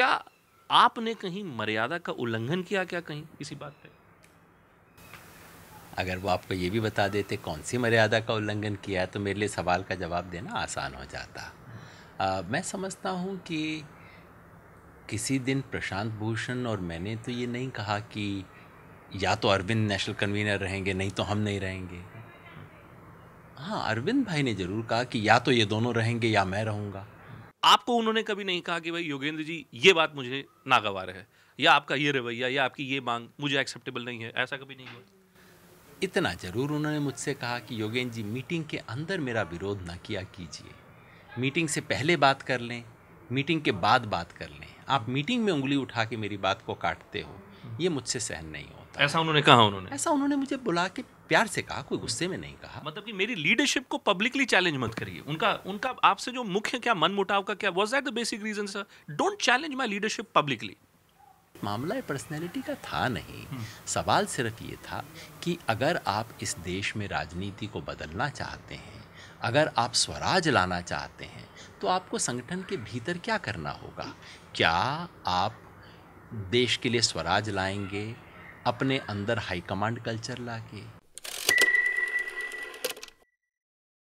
क्या आपने कहीं मर्यादा का उल्लंघन किया क्या कहीं किसी बात पे अगर वो आपको ये भी बता देते कौन सी मर्यादा का उल्लंघन किया है तो मेरे लिए सवाल का जवाब देना आसान हो जाता आ, मैं समझता हूँ कि किसी दिन प्रशांत भूषण और मैंने तो ये नहीं कहा कि या तो अरविंद नेशनल कन्वीनर रहेंगे नहीं तो हम नहीं रहेंगे हाँ अरविंद भाई ने ज़रूर कहा कि या तो ये दोनों रहेंगे या मैं रहूँगा आपको उन्होंने कभी नहीं कहा कि भाई योगेंद्र जी ये बात मुझे नागवार है या आपका ये रवैया या आपकी ये मांग मुझे एक्सेप्टेबल नहीं है ऐसा कभी नहीं हुआ इतना ज़रूर उन्होंने मुझसे कहा कि योगेंद्र जी मीटिंग के अंदर मेरा विरोध ना किया कीजिए मीटिंग से पहले बात कर लें मीटिंग के बाद बात कर लें आप मीटिंग में उंगली उठा के मेरी बात को काटते हो ये मुझसे सहन नहीं होता ऐसा उन्होंने कहा उन्होंने ऐसा उन्होंने मुझे बुला के प्यार से कहा कोई गुस्से में नहीं कहा मतलब कि मेरी लीडरशिप को पब्लिकली चैलेंज मत करिए उनका उनका आपसे जो मुख्य क्या मन मुटाव का क्या was that the basic reason sir don't challenge my leadership publicly मामला पर्सनैलिटी का था नहीं हम्म। सवाल सिर्फ ये था कि अगर आप इस देश में राजनीति को बदलना चाहते हैं अगर आप स्वराज लाना चाहते हैं तो आपको संगठन के भीतर क्या करना होगा क्या आप देश के लिए स्वराज लाएंगे अपने अंदर हाई कमांड कल्चर ला के